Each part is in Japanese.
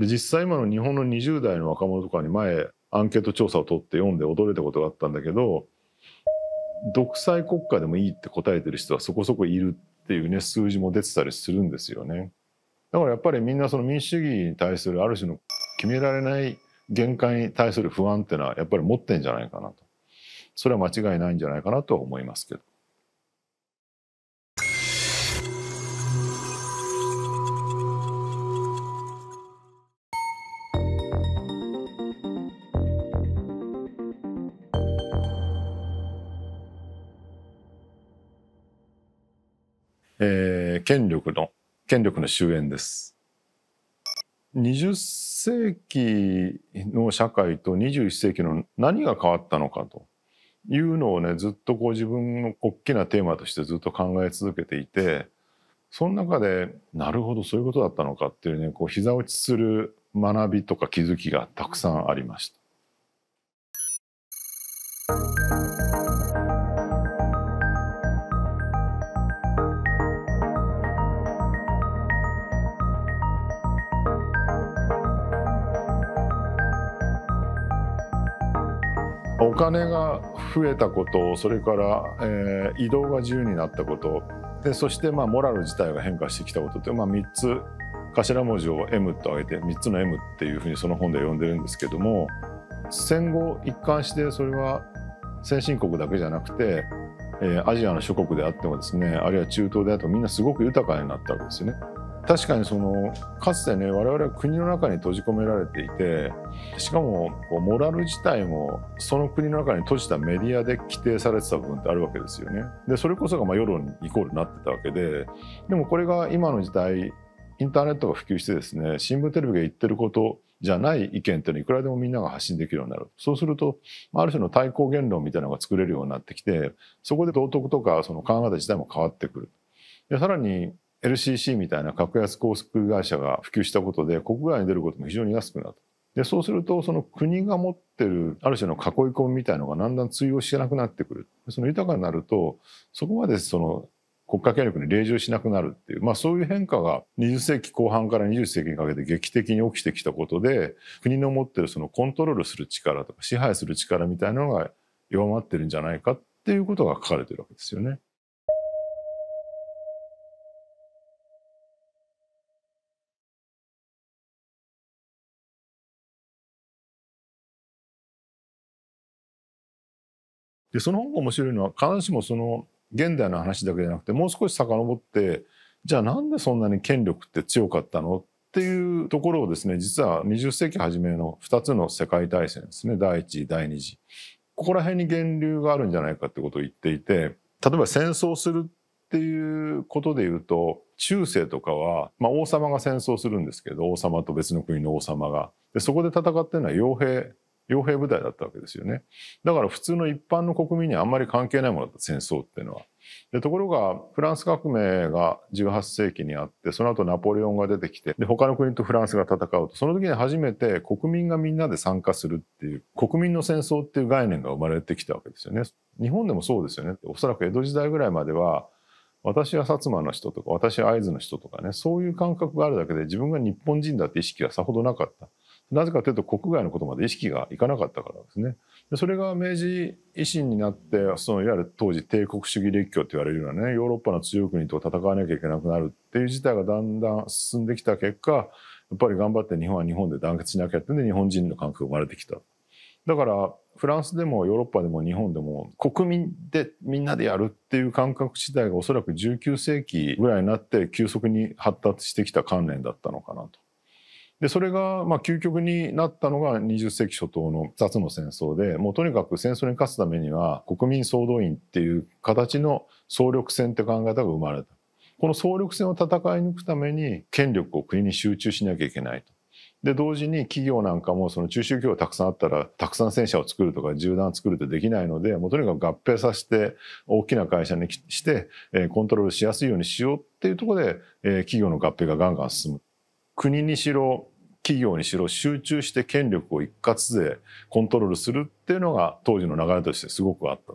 で実際今の日本の20代の若者とかに前アンケート調査を取って読んで驚いたことがあったんだけど独裁国家でもいいって答えてる人はそこそこいるっていうね数字も出てたりするんですよね。だからやっぱりみんなその民主主義に対するある種の決められない限界に対する不安っていうのはやっぱり持ってんじゃないかなと。それは間違いないんじゃないかなとは思いますけど。えー、権力の権力の終焉です。20世紀の社会と21世紀の何が変わったのかというのをねずっとこう自分の大きなテーマとしてずっと考え続けていてその中でなるほどそういうことだったのかっていうねこう膝落ちする学びとか気づきがたくさんありました。お金が増えたことそれから、えー、移動が自由になったことでそして、まあ、モラル自体が変化してきたことという、まあ、3つ頭文字を M と挙げて3つの M っていうふうにその本で呼んでるんですけども戦後一貫してそれは先進国だけじゃなくて、えー、アジアの諸国であってもですねあるいは中東であってもみんなすごく豊かになったわけですよね。確かにそのかつてね我々は国の中に閉じ込められていてしかもモラル自体もその国の中に閉じたメディアで規定されてた部分ってあるわけですよね。でそれこそがま世論イコールになってたわけででもこれが今の時代インターネットが普及してですね新聞テレビが言ってることじゃない意見っていうのはいくらでもみんなが発信できるようになるそうするとある種の対抗言論みたいなのが作れるようになってきてそこで道徳とかその考え方自体も変わってくる。でさらに LCC みたいな格安航空会社が普及したことで国外に出ることも非常に安くなった。でそうするとその国が持ってるある種の囲い込みみたいのがだんだん通用しなくなってくるその豊かになるとそこまでその国家権力に令従しなくなるっていう、まあ、そういう変化が20世紀後半から20世紀にかけて劇的に起きてきたことで国の持ってるそのコントロールする力とか支配する力みたいなのが弱まってるんじゃないかっていうことが書かれてるわけですよね。でその本が面白いのは必ずしもその現代の話だけじゃなくてもう少し遡ってじゃあなんでそんなに権力って強かったのっていうところをですね実は20世紀初めの2つの世界大戦ですね第1次第2次ここら辺に源流があるんじゃないかってことを言っていて例えば戦争するっていうことで言うと中世とかは、まあ、王様が戦争するんですけど王様と別の国の王様がでそこで戦ってるのは傭兵傭兵部隊だったわけですよね。だから普通の一般の国民にはあんまり関係ないものだった戦争っていうのは。でところがフランス革命が18世紀にあってその後ナポレオンが出てきてで他の国とフランスが戦うとその時に初めて国民がみんなで参加するっていう国民の戦争っていう概念が生まれてきたわけですよね。日本でもそうですよねおそらく江戸時代ぐらいまでは私は薩摩の人とか私は会津の人とかねそういう感覚があるだけで自分が日本人だって意識はさほどなかった。なぜかというと国外のことまで意識がいかなかったからですね。でそれが明治維新になってそのいわゆる当時帝国主義列強と言われるようなねヨーロッパの強い国と戦わなきゃいけなくなるっていう事態がだんだん進んできた結果やっぱり頑張って日本は日本で団結しなきゃってんで日本人の感覚が生まれてきた。だからフランスでもヨーロッパでも日本でも国民でみんなでやるっていう感覚自体がおそらく19世紀ぐらいになって急速に発達してきた観念だったのかなと。で、それが、まあ、究極になったのが20世紀初頭の2つの戦争で、もうとにかく戦争に勝つためには、国民総動員っていう形の総力戦って考え方が生まれた。この総力戦を戦い抜くために、権力を国に集中しなきゃいけないと。で、同時に企業なんかも、その中小企業たくさんあったら、たくさん戦車を作るとか、銃弾作るってできないので、もうとにかく合併させて、大きな会社にして、コントロールしやすいようにしようっていうところで、企業の合併がガンガン進む。国にしろ企業にしろ集中して権力を一括でコントロールするっていうのが当時の流れとしてすごくあった。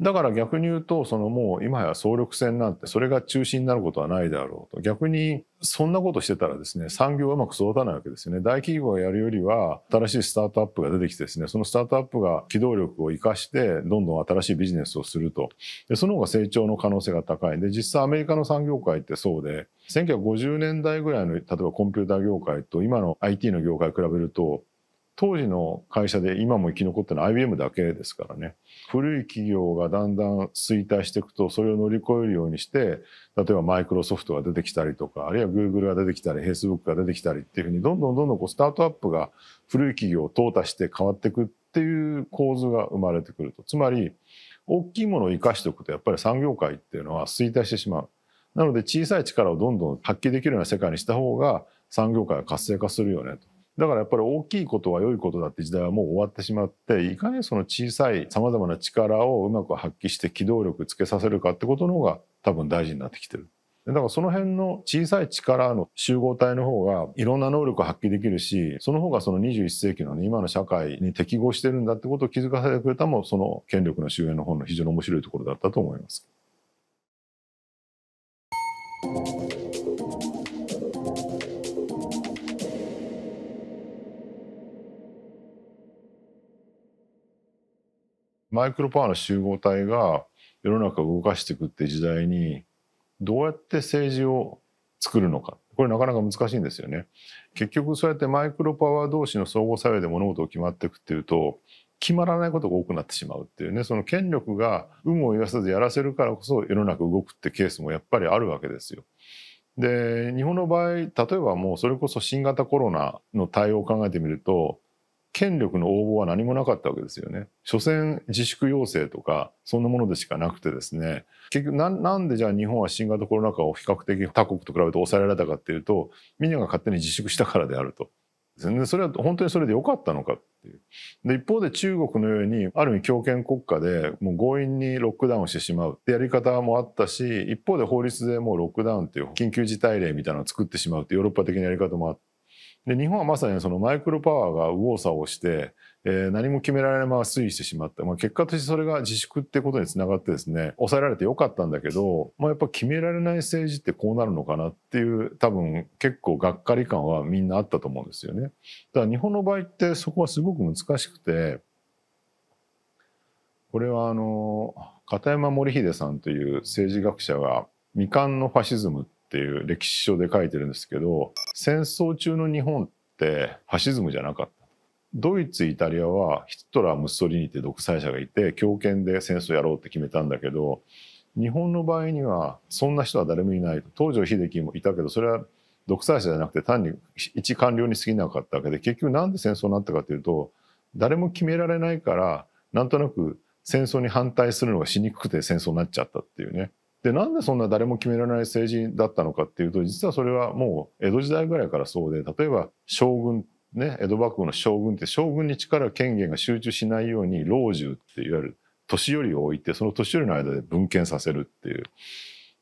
だから逆に言うとそのもう今や総力戦なんてそれが中心になることはないであろうと逆にそんなことしてたらですね産業はうまく育たないわけですよね大企業がやるよりは新しいスタートアップが出てきてですねそのスタートアップが機動力を生かしてどんどん新しいビジネスをするとでその方が成長の可能性が高いんで実際アメリカの産業界ってそうで1950年代ぐらいの例えばコンピューター業界と今の IT の業界を比べると当時の会社で今も生き残っるのは IBM だけですからね古い企業がだんだん衰退していくとそれを乗り越えるようにして例えばマイクロソフトが出てきたりとかあるいはグーグルが出てきたりフェイスブックが出てきたりっていうふうにどんどんどんどんこうスタートアップが古い企業を淘汰して変わっていくっていう構図が生まれてくるとつまり大きいものを生かしておくとやっぱり産業界っていうのは衰退してしまう。なので小さい力をどんどん発揮できるような世界にした方が産業界は活性化するよねと。だからやっぱり大きいことは良いことだって時代はもう終わってしまっていかにその小さいさまざまな力をうまく発揮して機動力つけさせるかってことの方が多分大事になってきてる。だからその辺の小さい力の集合体の方がいろんな能力を発揮できるしその方がその21世紀の、ね、今の社会に適合してるんだってことを気づかせてくれたもその権力の終焉の本の非常に面白いところだったと思います。マイクロパワーの集合体が世の中を動かしていくって時代にどうやって政治を作るのかこれなかなか難しいんですよね。結局そうやってマイクロパワー同士の相互作用で物事を決まっていくっていうと決まらないことが多くなってしまうっていうねその権力が有無を言わさずやらせるからこそ世の中動くってケースもやっぱりあるわけですよ。で日本の場合例えばもうそれこそ新型コロナの対応を考えてみると権力の応募は何もなかったわけですよね。所詮自粛要請とかそんなものでしかなくてですね結局なんでじゃあ日本は新型コロナ禍を比較的他国と比べて抑えられたかっていうとみんなが勝手に自粛したからであると。全然それは本当にそれで良かったのかっていう。で、一方で中国のように、ある意味強権国家で、もう強引にロックダウンしてしまうってやり方もあったし、一方で法律でもうロックダウンっていう緊急事態令みたいなのを作ってしまうってヨーロッパ的なやり方もあって。で、日本はまさにそのマイクロパワーが右往左往して、え何も決められないまま推移してしまった、まあ、結果としてそれが自粛ってことにつながってですね抑えられてよかったんだけど、まあ、やっぱ決められない政治ってこうなるのかなっていう多分結構がっかり感はみんなあったと思うんですよね。だから日本の場合ってそこはすごく難しくてこれはあの片山守秀さんという政治学者が「未完のファシズム」っていう歴史書で書いてるんですけど戦争中の日本ってファシズムじゃなかった。ドイツイタリアはヒトラームッソリニって独裁者がいて強権で戦争やろうって決めたんだけど日本の場合にはそんな人は誰もいない東条英樹もいたけどそれは独裁者じゃなくて単に一官僚に過ぎなかったわけで結局なんで戦争になったかというと誰も決められないからなんとなく戦争に反対するのがしにくくて戦争になっちゃったっていうね。でなんでそんな誰も決められない政治だったのかっていうと実はそれはもう江戸時代ぐらいからそうで例えば将軍ね、江戸幕府の将軍って将軍に力権限が集中しないように老中っていわゆる年寄りを置いてその年寄りの間で分権させるっていう。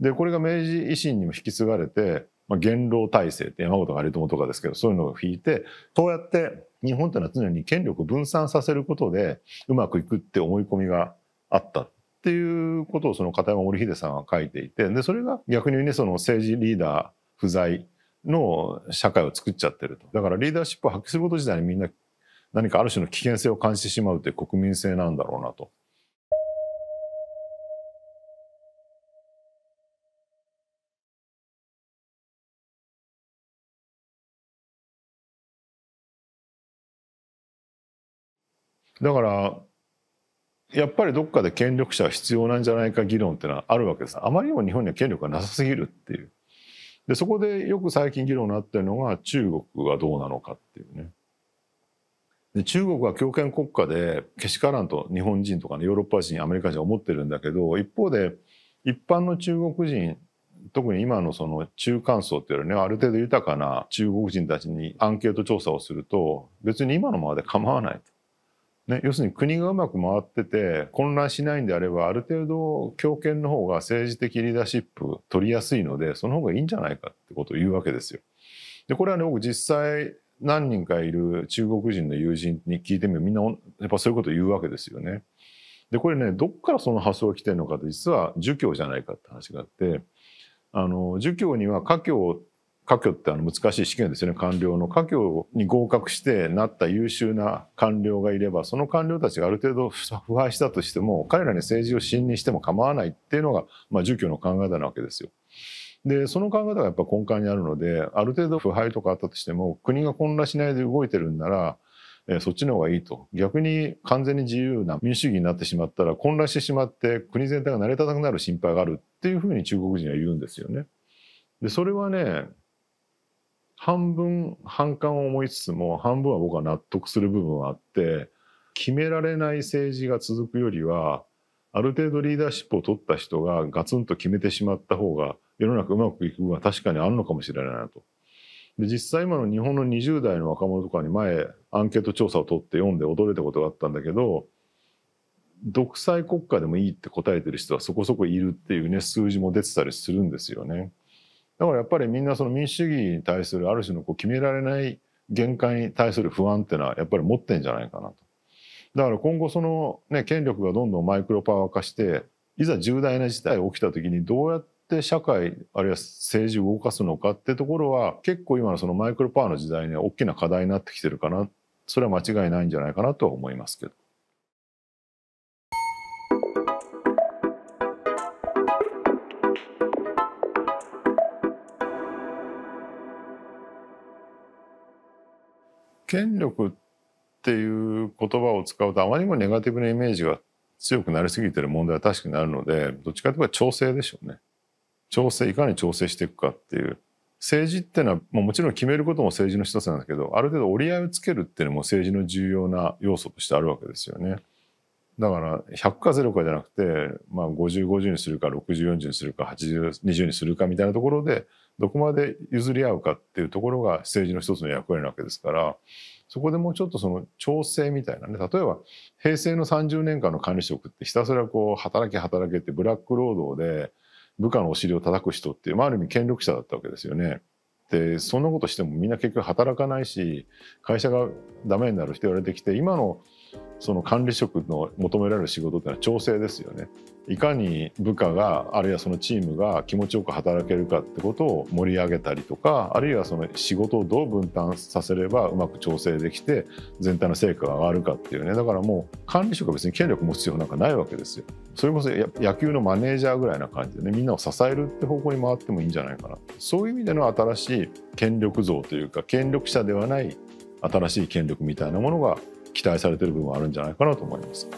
でこれが明治維新にも引き継がれて、まあ、元老体制って山本が有友とかですけどそういうのを引いてそうやって日本っていうのは常に権力を分散させることでうまくいくって思い込みがあったっていうことをその片山織秀さんは書いていてでそれが逆にねその政治リーダー不在の社会を作っちゃってると。だからリーダーシップを発揮すること自体にみんな何かある種の危険性を感じてしまうという国民性なんだろうなと。だからやっぱりどっかで権力者は必要なんじゃないか議論っていうのはあるわけです。あまりにも日本には権力がなさすぎるっていう。でそこでよく最近議論になってるのが中国はどうなのかっていうね。で中国は強権国家でけしからんと日本人とか、ね、ヨーロッパ人アメリカ人は思ってるんだけど一方で一般の中国人特に今のその中間層っていうのはねある程度豊かな中国人たちにアンケート調査をすると別に今のままで構わないと。ね、要するに国がうまく回ってて混乱しないんであればある程度強権の方が政治的リーダーシップ取りやすいのでその方がいいんじゃないかってことを言うわけですよ。でこれはね僕実際何人かいる中国人の友人に聞いてみるみんなやっぱそういうことを言うわけですよね。でこれねどっからその発想が来てるのかって実は儒教じゃないかって話があってあの儒教には家教科挙ってあの難しい試験ですよね官僚の科挙に合格してなった優秀な官僚がいればその官僚たちがある程度腐敗したとしても彼らに政治を信任しても構わないっていうのが、まあ、儒教の考え方なわけですよ。でその考え方がやっぱ根幹にあるのである程度腐敗とかあったとしても国が混乱しないで動いてるんならえそっちの方がいいと逆に完全に自由な民主主義になってしまったら混乱してしまって国全体が成り立たなくなる心配があるっていうふうに中国人は言うんですよね。でそれはね半分反感を思いつつも半分は僕は納得する部分はあって決められない政治が続くよりはある程度リーダーシップを取った人がガツンと決めてしまった方が世の中うまくいく部分は確かにあるのかもしれないなと。で実際今の日本の20代の若者とかに前アンケート調査を取って読んで驚いたことがあったんだけど独裁国家でもいいって答えてる人はそこそこいるっていうね数字も出てたりするんですよね。だからやっぱりみんなその民主主義に対するある種のこう決められない限界に対する不安っていうのはやっぱり持ってんじゃないかなと。だから今後そのね権力がどんどんマイクロパワー化していざ重大な事態起きた時にどうやって社会あるいは政治を動かすのかってところは結構今のそのマイクロパワーの時代には大きな課題になってきてるかなそれは間違いないんじゃないかなとは思いますけど。権力っていう言葉を使うとあまりにもネガティブなイメージが強くなりすぎてる問題は確かにあるのでどっちかというと調整でしょうね調整いかに調整していくかっていう政治っていうのは、まもちろん決めることも政治の一つなんだけどある程度折り合いをつけるっていうのも政治の重要な要素としてあるわけですよねだから100か0かじゃなくて、まあ5050にするか6040にするか8020にするかみたいなところでどこまで譲り合うかっていうところが政治の一つの役割なわけですからそこでもうちょっとその調整みたいなね例えば平成の30年間の管理職ってひたすらこう働き働けってブラック労働で部下のお尻を叩く人っていう、まあ、ある意味権力者だったわけですよね。でそんなことしてもみんな結局働かないし会社がダメになる人言われてきて今のその管理職の求められる仕事ってのは調整ですよねいかに部下があるいはそのチームが気持ちよく働けるかってことを盛り上げたりとかあるいはその仕事をどう分担させればうまく調整できて全体の成果が上がるかっていうねだからもう管理職は別に権力持つ必要なんかないわけですよそれこそ野球のマネージャーぐらいな感じでねみんなを支えるって方向に回ってもいいんじゃないかなそういう意味での新しい権力像というか権力者ではない新しい権力みたいなものが期待されてる部分はあるんじゃないかなと思います。